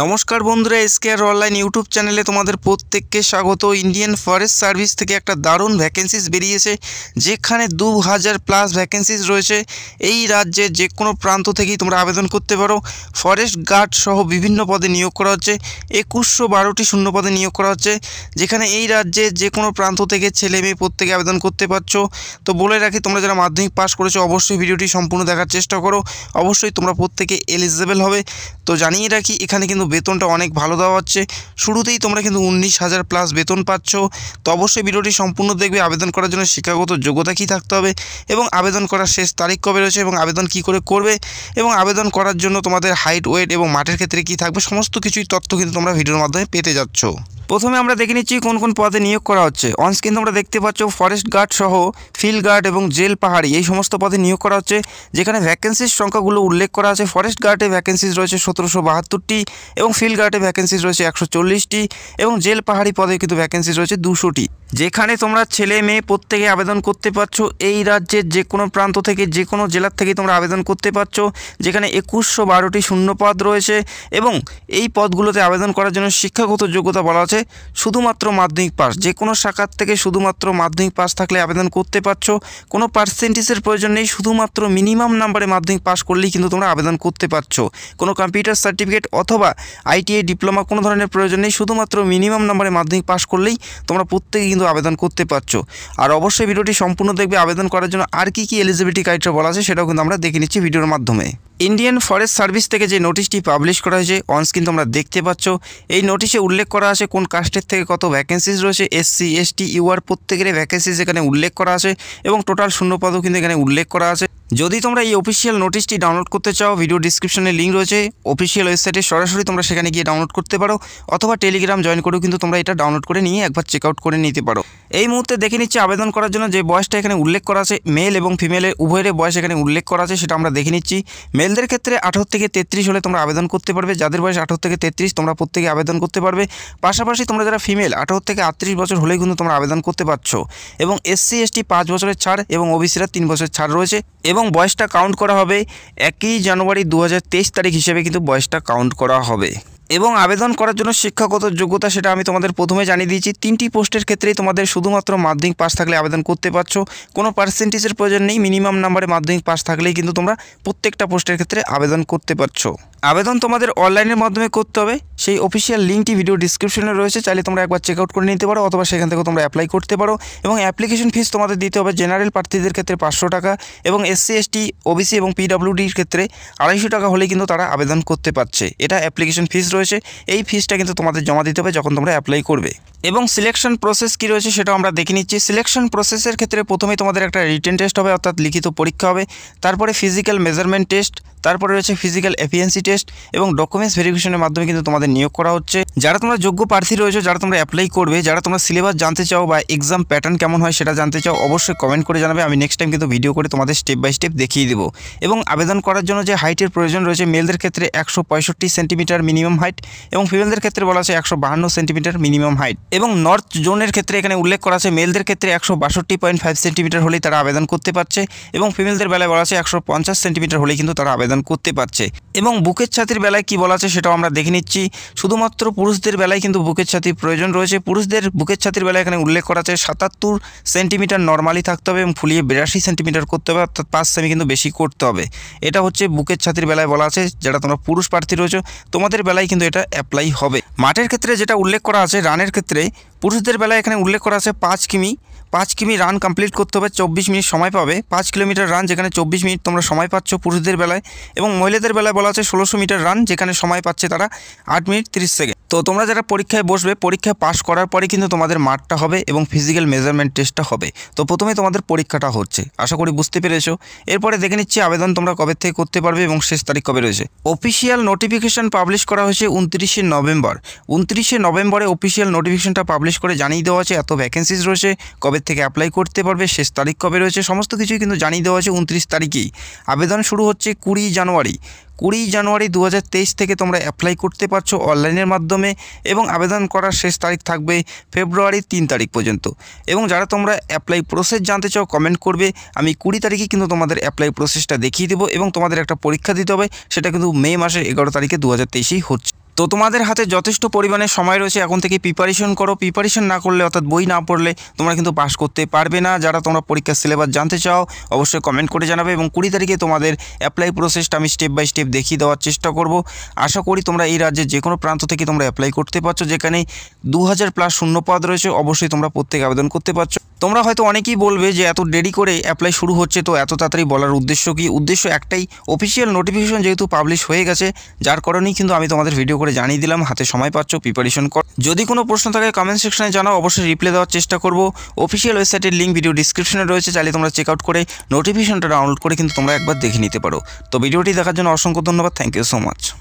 নমস্কার বন্ধুরা আর online YouTube চ্যানেলে তোমাদের প্রত্যেককে স্বাগত ইন্ডিয়ান ফরেস্ট সার্ভিস থেকে একটা দারুণ ভ্যাকেন্সিস বেরিয়েছে যেখানে দু হাজার প্লাস ভ্যাকেন্সিস রয়েছে এই রাজ্যে যে কোনো প্রান্ত থেকেই তোমরা আবেদন করতে পারো ফরেস্ট গার্ড সহ বিভিন্ন পদে নিয়োগ করা হচ্ছে একুশশো বারোটি শূন্য পদে নিয়োগ করা হচ্ছে যেখানে এই রাজ্যে যে কোনো প্রান্ত থেকে ছেলে মেয়ে প্রত্যেকে আবেদন করতে পারছো তো বলে রাখি তোমরা যারা মাধ্যমিক পাস করেছো অবশ্যই ভিডিওটি সম্পূর্ণ দেখার চেষ্টা করো অবশ্যই তোমরা প্রত্যেকে এলিজিবেল হবে তো জানিয়ে রাখি এখানে কিন্তু বেতনটা অনেক ভালো দেওয়া হচ্ছে শুরুতেই তোমরা কিন্তু উনিশ হাজার প্লাস বেতন পাচ্ছ তো অবশ্যই ভিডিওটি সম্পূর্ণ দেখবে আবেদন করার জন্য শিক্ষাগত যোগ্যতা কী থাকতে হবে এবং আবেদন করার শেষ তারিখ কবে রয়েছে এবং আবেদন কি করে করবে এবং আবেদন করার জন্য তোমাদের হাইট ওয়েট এবং মাঠের ক্ষেত্রে কি থাকবে সমস্ত কিছুই তথ্য কিন্তু তোমরা ভিডিওর মাধ্যমে পেতে যাচ্ছ প্রথমে আমরা দেখে নিচ্ছি কোন কোন পদে নিয়োগ করা হচ্ছে অনস্ক্রিন তোমরা দেখতে পাচ্ছ ফরেস্ট গার্ড সহ ফিল্ড গার্ড এবং জেল পাহাড়ি এই সমস্ত পদে নিয়োগ করা হচ্ছে যেখানে ভ্যাকেন্সির সংখ্যাগুলো উল্লেখ করা আছে ফরেস্ট গার্ডে ভ্যাকেন্সিজ রয়েছে সতেরোশো বাহাত্তরটি এবং ফিল্ড গার্ডে ভ্যাকেন্সিজ রয়েছে একশো চল্লিশটি এবং জেল পাহাড়ি পদে কিন্তু ভ্যাকেন্সিজ রয়েছে দুশোটি যেখানে তোমরা ছেলে মেয়ে প্রত্যেকে আবেদন করতে পারছো এই রাজ্যের যে কোনো প্রান্ত থেকে যে কোনো জেলার থেকে তোমরা আবেদন করতে পারছো যেখানে একুশশো বারোটি পদ রয়েছে এবং এই পদগুলোতে আবেদন করার জন্য শিক্ষাগত যোগ্যতা বলা আছে শুধুমাত্র মাধ্যমিক পাস যে কোনো শাখার থেকে শুধুমাত্র মাধ্যমিক পাস থাকলে আবেদন করতে পারছো কোনো পার্সেন্টেজের প্রয়োজন নেই শুধুমাত্র মিনিমাম নাম্বারে মাধ্যমিক পাস করলেই কিন্তু তোমরা আবেদন করতে পারছো কোনো কম্পিউটার সার্টিফিকেট অথবা আইটিআই ডিপ্লোমা e কোনো ধরনের প্রয়োজন নেই শুধুমাত্র মিনিমাম নাম্বারে মাধ্যমিক পাস করলেই তোমরা প্রত্যেকে কিন্তু আবেদন করতে পারছো আর অবশ্যই ভিডিওটি সম্পূর্ণ দেখবে আবেদন করার জন্য আর কি কি এলিজিবিলিটি ক্রাইটেরিয়া বলা আছে সেটাও কিন্তু আমরা দেখে নিচ্ছি ভিডিওর মাধ্যমে ইন্ডিয়ান ফরেস্ট সার্ভিস থেকে যে নোটিশটি পাবলিশ করা হয়েছে কিন্তু আমরা দেখতে পাচ্ছ এই নোটিশে উল্লেখ করা আছে কোন কাস্টের থেকে কত ভ্যাকেন্সিজ রয়েছে এসসি এসটি ইউআর প্রত্যেকের ভ্যাকেন্সিজ এখানে উল্লেখ করা আছে এবং টোটাল পদও কিন্তু এখানে উল্লেখ করা আছে যদি তোমরা এই অফিসিয়াল নোটিশটি ডাউনলোড করতে চাও ভিডিও ডিসক্রিপশনে লিঙ্ক রয়েছে অফিসিয়াল ওয়েবসাইটে সরাসরি তোমরা সেখানে গিয়ে ডাউনলোড করতে পারো অথবা টেলিগ্রাম জয়েন করেও কিন্তু তোমরা এটা ডাউনলোড করে নিয়ে একবার চেক আউট করে নিতে পারো এই মুহূর্তে দেখে নিচ্ছি আবেদন করার জন্য যে বয়সটা এখানে উল্লেখ করা আছে মেল এবং ফিমেলের উভয়ের বয়স এখানে উল্লেখ করা আছে সেটা আমরা দেখে নিচ্ছি মেলদের ক্ষেত্রে আঠারো থেকে তেত্রিশ হলে তোমরা আবেদন করতে পারবে যাদের বয়স আঠারো থেকে তেত্রিশ তোমরা প্রত্যেকে আবেদন করতে পারবে পাশাপাশি তোমরা যারা ফিমেল আঠারো থেকে আটত্রিশ বছর হলেই কিন্তু তোমরা আবেদন করতে পারছো এবং এসসি এসটি পাঁচ বছরের ছাড় এবং ওবিসিরা তিন বছরের ছাড় রয়েছে এবং এবং বয়সটা কাউন্ট করা হবে একই জানুয়ারি দু তারিখ হিসেবে কিন্তু বয়সটা কাউন্ট করা হবে এবং আবেদন করার জন্য শিক্ষাগত যোগ্যতা সেটা আমি তোমাদের প্রথমে জানিয়ে দিয়েছি তিনটি পোস্টের ক্ষেত্রেই তোমাদের শুধুমাত্র মাধ্যমিক পাস থাকলে আবেদন করতে পারছো কোনো পার্সেন্টেজের প্রয়োজন নেই মিনিমাম নাম্বারে মাধ্যমিক পাস থাকলেই কিন্তু তোমরা প্রত্যেকটা পোস্টের ক্ষেত্রে আবেদন করতে পারছো আবেদন তোমাদের অনলাইনের মাধ্যমে করতে হবে সেই অফিসিয়াল লিঙ্কটি ভিডিও ডিসক্রিপশনে রয়েছে চাইলে তোমরা একবার চেক আউট করে নিতে পারো অথবা সেখান থেকে তোমরা অ্যাপ্লাই করতে পারো এবং অ্যাপ্লিকেশন ফিস তোমাদের দিতে হবে জেনারেল প্রার্থীদের ক্ষেত্রে পাঁচশো টাকা এবং এসসি এসটি ওবিসি এবং পিডাব্লিউডির ক্ষেত্রে আড়াইশো টাকা হলে কিন্তু তারা আবেদন করতে পারছে এটা অ্যাপ্লিকেশন ফিস রয়েছে এই ফিসটা কিন্তু তোমাদের জমা দিতে হবে যখন তোমরা অ্যাপ্লাই করবে এবং সিলেকশন প্রসেস কী রয়েছে সেটা আমরা দেখে নিচ্ছি সিলেকশন প্রসেসের ক্ষেত্রে প্রথমে তোমাদের একটা রিটেন টেস্ট হবে অর্থাৎ লিখিত পরীক্ষা হবে তারপরে ফিজিক্যাল মেজারমেন্ট টেস্ট তারপরে রয়েছে ফিজিক্যাল এফিয়েন্সি টেস্ট এবং ডকুমেন্টস ভেরিফিকেশনের মাধ্যমে কিন্তু তোমাদের নিয়োগ করা হচ্ছে যারা তোমরা যোগ্য প্রার্থী রয়েছে যারা তোমরা অ্যাপ্লাই করবে যারা তোমরা সিলেবাস জানতে চাও বা এক্সাম প্যাটার্ন কেমন হয় সেটা জানতে চাও অবশ্যই কমেন্ট করে জানাবে আমি নেক্সট টাইম কিন্তু ভিডিও করে তোমাদের স্টেপ বাই স্টেপ দেখিয়ে দেবো এবং আবেদন করার জন্য যে হাইটের প্রয়োজন রয়েছে মেলদের ক্ষেত্রে একশো সেন্টিমিটার মিনিমাম হাইট এবং ফিমেলদের ক্ষেত্রে বলা আছে একশো সেন্টিমিটার মিনিমাম হাইট এবং নর্থ জোনের ক্ষেত্রে এখানে উল্লেখ করা আছে মেলদের ক্ষেত্রে একশো সেন্টিমিটার হলেই তারা আবেদন করতে পারছে এবং ফিমেলদের বেলায় বলা আছে একশো সেন্টিমিটার হলেই কিন্তু তারা আবেদন আবেদন করতে পারছে এবং বুকের ছাতির বেলায় কি বলা আছে সেটাও আমরা দেখে নিচ্ছি শুধুমাত্র পুরুষদের বেলায় কিন্তু বুকের ছাতির প্রয়োজন রয়েছে পুরুষদের বুকের ছাতির বেলায় এখানে উল্লেখ করা আছে সাতাত্তর সেন্টিমিটার নর্মালি থাকতে হবে এবং ফুলিয়ে বিরাশি সেন্টিমিটার করতে হবে অর্থাৎ পাঁচ সেমি কিন্তু বেশি করতে হবে এটা হচ্ছে বুকের ছাতির বেলায় বলা আছে যারা তোমরা পুরুষ প্রার্থী রয়েছে তোমাদের বেলায় কিন্তু এটা অ্যাপ্লাই হবে মাঠের ক্ষেত্রে যেটা উল্লেখ করা আছে রানের ক্ষেত্রে পুরুষদের বেলায় এখানে উল্লেখ করা আছে পাঁচ কিমি পাঁচ কিমি রান কমপ্লিট করতে হবে চব্বিশ মিনিট সময় পাবে পাঁচ কিলোমিটার রান যেখানে চব্বিশ মিনিট তোমরা সময় পাচ্ছ পুরুষদের বেলায় এবং মহিলাদের বেলায় বলা আছে ষোলোশো মিটার রান যেখানে সময় পাচ্ছে তারা আট মিনিট তিরিশ সেকেন্ড তো তোমরা যারা পরীক্ষায় বসবে পরীক্ষায় পাশ করার পরে কিন্তু তোমাদের মাঠটা হবে এবং ফিজিক্যাল মেজারমেন্ট টেস্টটা হবে তো প্রথমে তোমাদের পরীক্ষাটা হচ্ছে আশা করি বুঝতে পেরেছো এরপরে দেখে নিচ্ছি আবেদন তোমরা কবে থেকে করতে পারবে এবং শেষ তারিখ কবে রয়েছে অফিসিয়াল নোটিফিকেশান পাবলিশ করা হয়েছে উনত্রিশে নভেম্বর উনত্রিশে নভেম্বরে অফিসিয়াল নোটিফিকেশানটা পাবলিশ করে জানিয়ে দেওয়া হয়েছে এত ভ্যাকেন্সিজ রয়েছে কবে কবে থেকে অ্যাপ্লাই করতে পারবে শেষ তারিখ কবে রয়েছে সমস্ত কিছুই কিন্তু জানিয়ে দেওয়া আছে উনত্রিশ তারিখেই আবেদন শুরু হচ্ছে কুড়ি জানুয়ারি কুড়ি জানুয়ারি দু থেকে তোমরা অ্যাপ্লাই করতে পারছো অনলাইনের মাধ্যমে এবং আবেদন করার শেষ তারিখ থাকবে ফেব্রুয়ারি তিন তারিখ পর্যন্ত এবং যারা তোমরা অ্যাপ্লাই প্রসেস জানতে চাও কমেন্ট করবে আমি কুড়ি তারিখে কিন্তু তোমাদের অ্যাপ্লাই প্রসেসটা দেখিয়ে দেবো এবং তোমাদের একটা পরীক্ষা দিতে হবে সেটা কিন্তু মে মাসের এগারো তারিখে দু হাজার হচ্ছে তো তোমাদের হাতে যথেষ্ট পরিমাণে সময় রয়েছে এখন থেকে প্রিপারেশন করো প্রিপারেশন না করলে অর্থাৎ বই না পড়লে তোমরা কিন্তু পাশ করতে পারবে না যারা তোমরা পরীক্ষার সিলেবাস জানতে চাও অবশ্যই কমেন্ট করে জানাবে এবং কুড়ি তারিখে তোমাদের অ্যাপ্লাই প্রসেসটা আমি স্টেপ বাই স্টেপ দেখিয়ে দেওয়ার চেষ্টা করব আশা করি তোমরা এই রাজ্যের যে কোনো প্রান্ত থেকে তোমরা অ্যাপ্লাই করতে পারছো যেখানে দু হাজার প্লাস শূন্যপদ রয়েছে অবশ্যই তোমরা প্রত্যেক আবেদন করতে পারছো তোমরা হয়তো অনেকেই বলবে যে এত দেরি করে অ্যাপ্লাই শুরু হচ্ছে তো এত তাড়াতাড়ি বলার উদ্দেশ্য কি উদ্দেশ্য একটাই অফিসিয়াল নোটিফিকেশন যেহেতু পাবলিশ হয়ে গেছে যার কারণেই কিন্তু আমি তোমাদের ভিডিও করে জানিয়ে দিলাম হাতে সময় পাচ্ছ প্রিপারেশন কর যদি কোনো প্রশ্ন থাকে কমেন্ট সেকশনে জানাও অবশ্যই রিপ্লাই দেওয়ার চেষ্টা করব অফিসিয়াল ওয়েবসাইটের লিঙ্ক ভিডিও ডিসক্রিপশনে রয়েছে চাইলে তোমরা চেক আউট করে নোটিফিকেশনটা ডাউনলোড করে কিন্তু তোমরা একবার দেখে নিতে পারো তো ভিডিওটি দেখার জন্য অসংখ্য ধন্যবাদ থ্যাংক ইউ সো মাচ